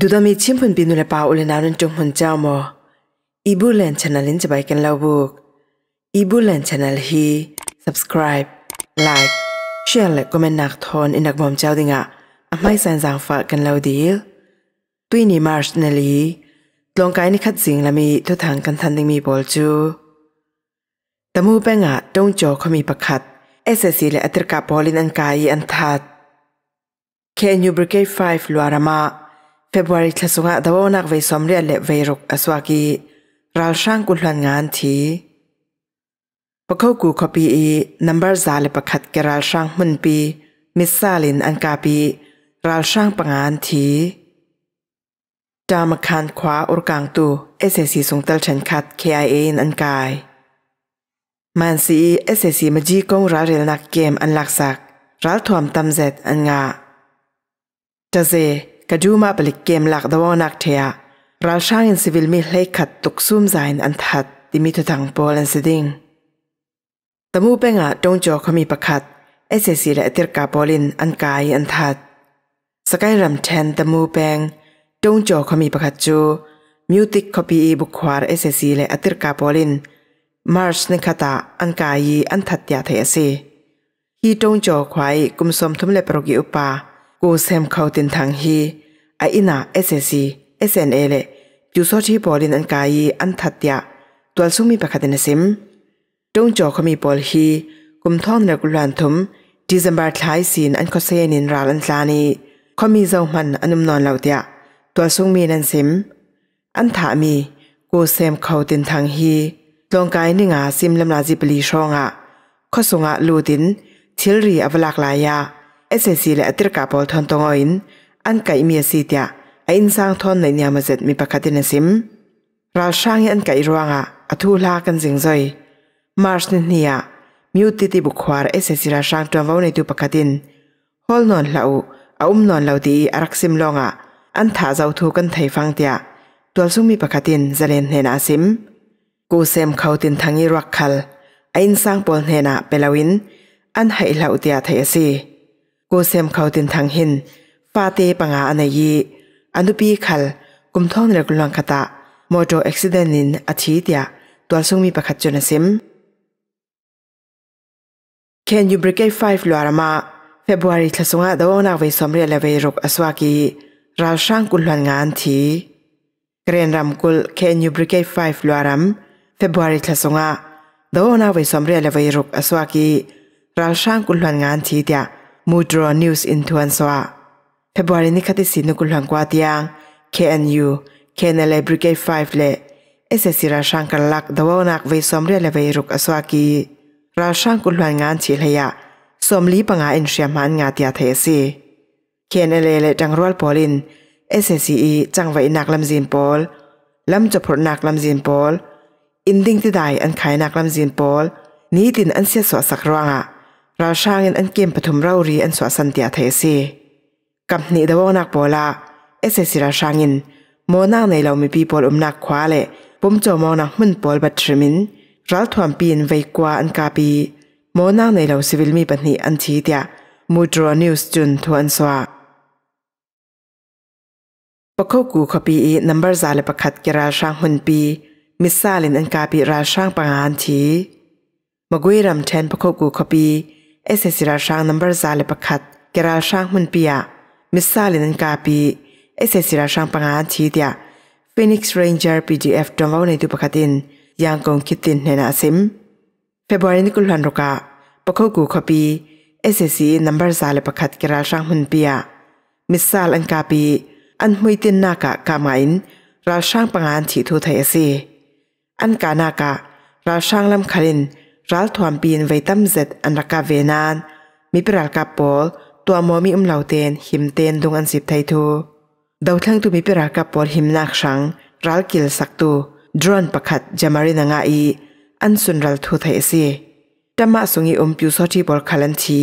ดูดามีชิมพันปีนุเลปาอุเลนารุนจงพันเจ้ามออีบูเลนชานัลินจะไปกันแล้วบุกอีบูเลนชานนลฮี subscribe like share และคอมเมนต์นักทอนอินักบอมเจ้าดิงะอไม่สันสังฝากกันแล้วดีตุยนี่มาร์ชเนลีลองกายนิคัดสิงละมีทุทางกันทันดิงมีบอลจูแต่มูเป็งะตรงจอเขามีประคัดเอเซซีและอัตรกาบอลินอันกายอันทัดเคนยูบริเกตไฟฟลัวรามาฟบรุยทศงะดาวนักวิสมเรียเลวรุกอสวากีรัลชังกุลวันงานทีปกเขากูคอปีอีนัมเบอร์ซาเลปขัดกรัลชังมุนปีมิสซาลินอันกาปีรัลชังปังานทีจามคานควาอุรกางตูเอสเซซีสงเตลฉันคัดเ i a อันกายมันซีเอสเอซีมจีกงรัลเรลนักเกมอันลักสักรัลทวมตัมเจตอันงาจะเจกะดูมาปลิกเกมหลักดวนักเทียรัลช่างอินซิวิลมีเลขัดตุกซุ่มใจอันทัดดิมิตุทังโปลันสดิงตมูเปงอะตรงจอขมีประคัดเอเซซีและเติร์กาโปลินอันกายอันทัดสกายรัมแทนตมูเปงตรงจอขมีประคัดจูมิวติกคอปีบุควาเอเซซีและอติร์กาโปลินมาร์ชนิคตาอันกายอันทัดยาเทียสีฮีตรงจอควายกุมสมทุมเลปรกิอุปากูเซมเขาตินทางฮีอีน่าเอสเอสซีเอสเอ็นเอเลยูโซชีบอลินอันกายอันทัดยาตัวสุ่มมีประคดินซิมตรงจอเมีบอลฮีกุมท้องนรกุลันทุมดิซัมบาร์ทายสินอันคอเซนินราลันซานีเขมีเจ้ามันอันุมนอนเหล่าเดียตัวสุ่มมีนันซิมอันถามีกูเซมเขาตินทางฮีลงกายนิงาซิมลำลาจิบลีช่องอ่ะข้อสงอะลูดินเชลรีอวลากลายาเอสเอซีและติตรกาบอลทอนตงอินอันไก่เมียสีเตียไอ้อินสร้างทอนในเนียมาเจ็ดมีประคตินสิมราช่างยันไก่รวงอ่ะอทูลากันสิงซอยมาร์ชนี่ยมิวติติบุควารเอเซซิราช่างตัวว่าในตัวประคตินฮอลนอนเหล่าอุ้มนอนเล่าดีอารักซิมลองอ่ะอันถ้าเจ้าทูกันไทยฟังเตียตัวซุ่มมีประคตินจะเล่นเฮนอาซิมกูเซมเขาตินทางยิรักคัลไอ้อินสร้างปนเฮนาเปลาวินอันใหเล่าเตียไทยสิกูเซมเขาตินทางหินปาเตปังอาอันยีอันุปีขัลกุมท้องเรกุลังคตะมอโตอุบิเหตุนินอาทิตยาตัวสุงมีประคัจจนสิมเคนยูบริกเกย์ไฟฟ์ลัวร์มาเฟบรุวรีทศงะดาวนาเวสอมเรียเลเวรกอสวากีราช่างกุลหลงานทีเกรนรัมกุลเคนยูบริกเกย์ไฟฟ์ลัวร์มเฟบรุวรีทศงะดาวนาเวสอมเรียเลเวรกอสวากีราช่างกุลหลงานทีเดียมูดรอนิวส์อินทวนสวาพบรินิคตีสินุกุลังกวาดียง KNU KNL Brigade 5เล่เอสิราชังกันลักดาวนักเวิอมเรียเลวิรุกอสวากีราชังกุลังงานชีลยะสมลีปังอาอินเชียมันงาติอาเทสี KNL เล่จังรวลพอลินเอสเอซีจังเวนักลำจินพอลลำจบพรนักลำจินพอลอินดิงที่ได้อันขายนักลำจินพอลนี้ดินอันเสียสวาสักรวงอะราชางอันเกมปฐมเร่ารีอันสวสันติอาเทสีกับนี่ดาวนักบอลาเอเซสิราชงินโมนางในเรามีปีบอลอุมนักคว้าเละปุ่มจอมอนักม่นบอลบัตรมินรัลทวมปีนไวกว่าอันกาปีโมนางในเราสิวิลมีปัญหาอันทีเดียมูดรอนิวส์จุนทวนสวาปะเข้ากูขปีอีนัมเบอร์ซาเลประคัดกิราช่างหุ่นปี มิซาลินอันกาปีราช่างปังอันทีมากุยรำเทนปะเข้ากูขปีเอเซสิราช่างนัมเบอร์ซาเลประคัดกิราช่างหุ่นปีอะมิสซาลินกาปีเอสเซซิราชังปังอาทีเดียฟินิกซ์เรนเจอร์พีดีเอฟจอมวาวในตุปคาตินยังคงคิดตินเฮนาซิมเฟบรุนิกุลฮันรุกาปะคกูคบีเอสเซซีนัมเบอร์ซาเลปขัดกราชังมุนปียมิสซาลินกาปีอันมุยตินนากะกามาอินราชังปังอาทีทูไทยเอซีอันกานากะราชังลำคารินรัลทวามปีนไวตัมเซตอันรักาเวนานมิปรัลกาปอลตัวมอมีอุ้มเหล่าเตนหิมเตนดงอันสิบไททูดาวทั้งตัวมีปีรากับปอดหิมนักชังรัลกิลสักตูดรอนประคัดจามารินางาอีอันสุนรัลทูไทเสีตมาสุงีอุ้มพิวโซทีบอลคาลันที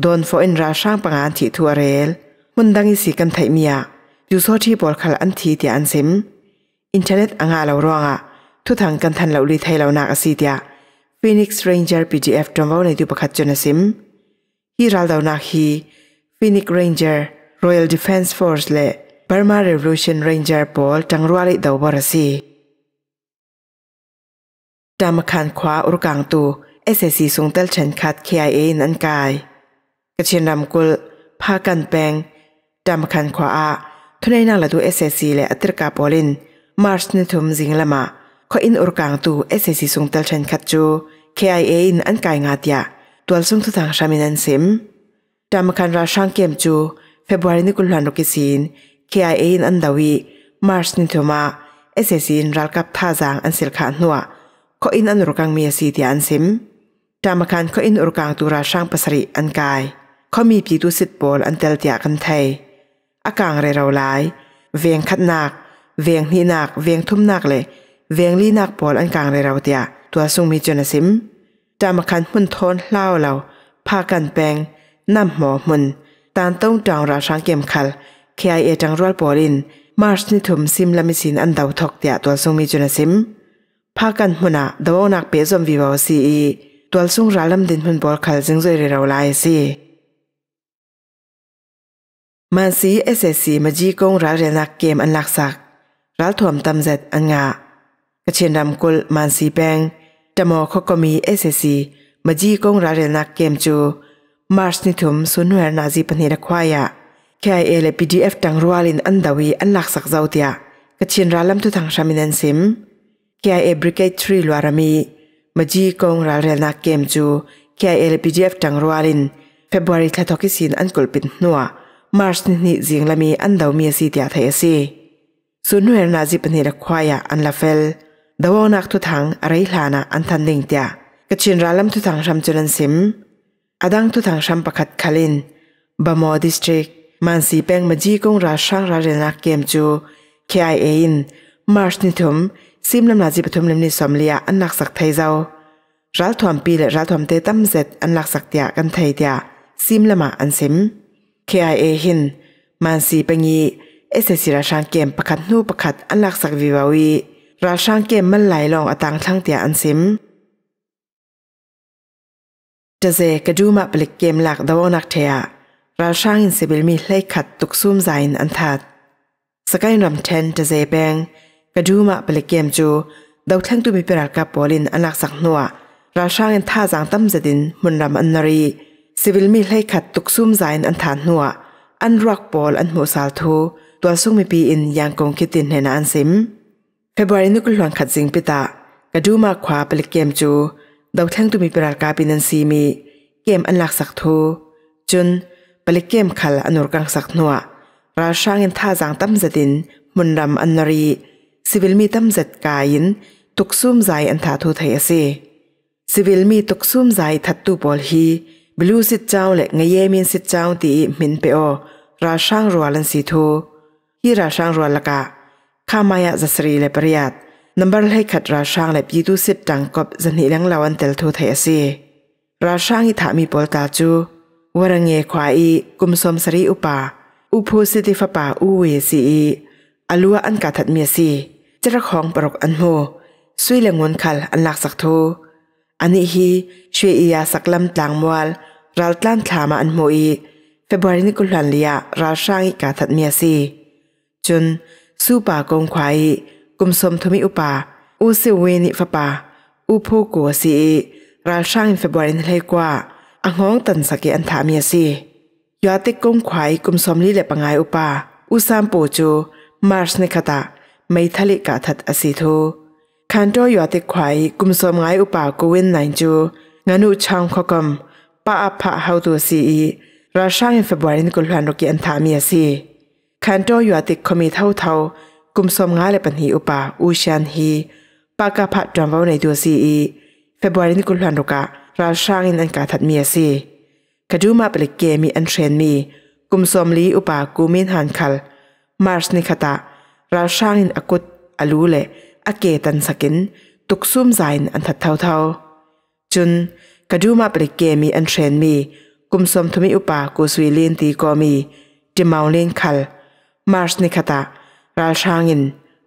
โดนฟออินราช่างปังอันทีทัวเรลมุนดังอีสิกันไทมียาพิวโซทีบอลคาลันทีเตียอันซิมอินเทอร์เน็ตอ่างาเ่ารองอ่ะทุกทางกันทันเหล่าลีไทยเหล่านักอสยเตียฟีนิกซ์เรนเจอร์พีจีเอฟจอมวในัวประคัดจนซิม Hiraldaunaki, Phoenix Ranger, Royal Defense Force le Burma Revolution Ranger Paul tangruali dau borasi. Damakan kwa urukang tu SSC sungtel chen khat KIA in an kai. Kachin ramkul pa kan peng damakan kwa a thunai nang la tu SSC le atirka polin Mars ni thum zing lama ko in urukang tu SSC sungtel chen khat chu KIA in an kai ngatia. ตัวสุ่มทุกทางชามินันซิมจามคันราช่างเกมจูเฟบรุนิกุลหันรุกิสิน KIA อินอันดาวีมาร์ชนิทมาเอเซซินรัลกับท่าจางอันสิลขาหนัวก็อินอันรุกังมีสีที่อันซิมจามคันก็อินรุกังตัวราช่างปัสริอันกายข้อมีปีตุสิทบอลอันเตลติยากันไทย อาการเร่ราหลาย เวียงขัดหนัก เวียงนีหนักเวียงทุ่มหนักเลย เวียงลีนักบอลอันกลางเร่ราเตียตัวสุ่มีจนสิมจามคันหุ่นทนเล่าเราพากันแปงน้ำหมอมุนตานต้องจองราช้างเกมคัลเคไอเอจังรัลปอรินมาร์ชนิถุมซิมละมิสินอันดาวทอกเตียตัวทรงมีจุนซิมพากันหุนะดาวนักเปซอมวิวาวซีอีตัวทรงราลมดินพุนบอลคัลจึงเจอเราลายซีมันซีเอสเอซีมาจีกงรัลเรนักเกมอันหลักสักรัลถ่วมตำเจ็ดอันงากระเชนดำกุลมันซีแปงดมอเขาก็มีเอสเอซมาจีกงราเรนักเกมจูมาร์ชนิทุมสุนเวนาจีปนิรักควายะแค่เอเลพีดีเอฟตังรัวลินอันดาวีอันหลักสักเจ้าเตียกระชินราลัมทุทังชามินันซิมแค่เอบริเกตทรีลวารามีมาจีกงราเรนักเกมจูแค่เอเลพีดีเอฟตังรัวลินเฟบรุรีทัตอกิสินอันกลปินนัวมาร์ชนิทิจิงลามีอันดาวมีสีเตียไทยสีสุนเวนาจีปนิรักควายะอันลาเฟลดาวนักทุทังอะไรลานะอันทันดิงเตียกชินรัลมทุทังชัมจุนันซิม อดังทุทังชัมปักัดคลินบมอดิสตริกมันสีแปงมจีกงราชังราเรนักเกมจูเคไอเอินมาร์ชนิทุมซิมลำนาจีปทุมลำนิสอมเลียอันนักสักไทยเจ้ารัลทวมปีและรัลทวมเตตัมเซตอันหลักสักเตียกันไทยเตียซิมละมาอันซิมเคไอเอหินมันสีปงีเอเซซิราชังเกมประคัดนูประคัดอันหลักสักวิวาวีราช่างเกมมันไหลลองอตังทั้งเตียอันซิม จะเจกระดูมาปลิกเกมหลักดาวนักเทียราช่างอินสิบิลมีไล่ขัดตุกซุ่มใจอันทัดสกายนำเทนจะเจแบงกระดูมาปลิกเกมจูดาวทั้งตัวมีเปรักกับบอลินอันหลักสักหนัวราช่างอินท่าจังตั้มจดินมุนรำอันนารีสิบิลมีไล่ขัดตุกซุ่มใจอันทานหนัวอันรักบอลอันหัวสาลทูตัวซุ่มมีปีอินยังคงคิดตินเห็นอันซิมฟบรุกหลวงขัดสิงปิตากระดูมาควาเปลกเกมจูดาวทังตุมีปรากาปินันซีมีเกมอันหลักสักทูจนเปลกเกมขัลอนุรกังสักหนัวราช่างอินท่าจังตั้มจัดินมุนรำอันนรีสิวิลมีตั้มจัดกายินตุกซุ่มใจอันท่าทูไทยเซสิวิลมีตุกซุ่มใจทัดตูบอลฮีบลูสิตเจ้าเละไงเยมินสิตเจ้าตีมินเปโอราช่างรัวลันสีทูที่ราช่างรัวละกาข้ามายะจะสรีเลปริยัดนัมบอร์ให้ขัดราช่างเลบยีดูสิบจังกบจหนหเลยงเลาอันเตลทูเทซีราช่างอิถามีปอลตาจูวรังเงควายีกุมสมสรีอุปาอุพูสิติฟปาอูเวสีอัลัวอันกาทัดเมียซีจะระของปรกอันโมสุยเลงวนคัลอันลักสักทูอันนี้ฮีช่วยอียาสักลำตัางมวลรัลตันทามาอันโมอีเฟบรุนิกุลันเลียราช่างอิกาทัดเมียซีจนสู้ป่ากงควายกุมสมทมิอุปาอุสิเวนิฟปาอุโพกัวสีราช่างอินฟบรินเลกว่าอังห้องตันสกกอันถามีสียอติกงควายกุมสมลีเลปังไงอุปาอุสามปูจูมาร์สเนคตะไม่ทะเลกาทัดอสิทูคันโตยอติควายกุมสมไงอุปากูเวนไนจูงานุชางขกมป้าอภะเฮาตัวสีราช่างอินฟบรินกุลพันรกิอันถามีสีขันโตอยู่ติดคมีเท่าเท่ากุมสมงาเลปันหีอุปาอูชันฮีปากาผัดจวนเว้าในตัวซีอีเฟบวานี้กุลพันรุกะราชางินอันกาถัดเมียซีกระดูมาเปลิกเกมีอันเทรนมีกุมสมลีอุปากูมินหันคัลมาร์สนิคตาราชางินอกุตอลูเลอเกตันสกินตุกซุ่มใจอันทัดเท่าเท่าจุนกระดูมาเปลิกเกมีอันเทรนมีกุมสมทุมิอุปากูสวีเลนตีกอมีจิมาวเลนคัล mars ni khata ral shangin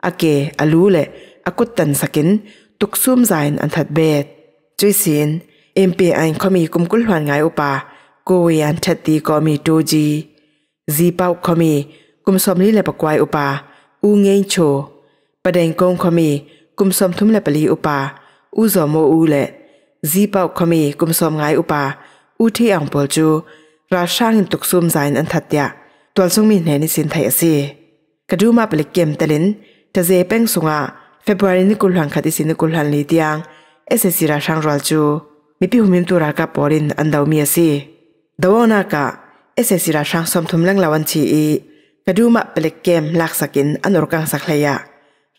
ake alule akut tan sakin tuksum zain an that bet chuisin mp ain khomi kumkul hwan ngai upa kowe an thati komi toji zipau khomi kumsomli le pakwai upa u ngei cho padeng kong khomi kumsom thum le pali upa u zomo u le zipau khomi kumsom ngai upa u thi ang polchu ra shangin tuksum zain an thatya ตัวซุงมีเหนิสินไทยสิกระดูมาเปลี่ยนเกมเตลินจะเจเป้งสุงะเฟบรุยนี่กุลหันขัดสินกุลหันลีเดียงเอเซซีราช่างรัลจูมีพิหุมิมตัวรักปอรินอันดาวมีสิดาวนากะเอเซซีราช่างสมทุมเล่งลาวันชีอีกระดูมาเปลี่ยนเกมลักสกินอันรกังสักเลีย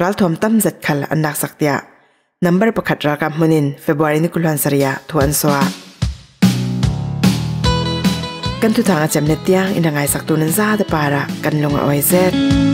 รัลทอมตั้มจัดขัลอันนักสักเดียนัมเบอร์ประคัดรักกับมุนินเฟบรุยนี่กุลหันสริยะทวนสวากันทุกทางอาจจะเนตียงอินังไงสักตัวนั้นซาเดปาระกันลงอาไย้เซ